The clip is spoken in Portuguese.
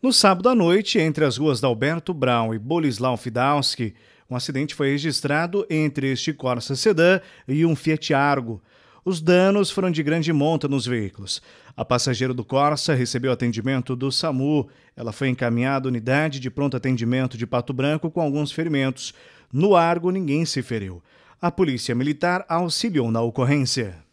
No sábado à noite, entre as ruas da Alberto Brown e Bolislau Fidalski, um acidente foi registrado entre este Corsa Sedã e um Fiat Argo. Os danos foram de grande monta nos veículos. A passageira do Corsa recebeu atendimento do SAMU. Ela foi encaminhada à unidade de pronto atendimento de Pato Branco com alguns ferimentos. No Argo, ninguém se feriu. A polícia militar auxiliou na ocorrência.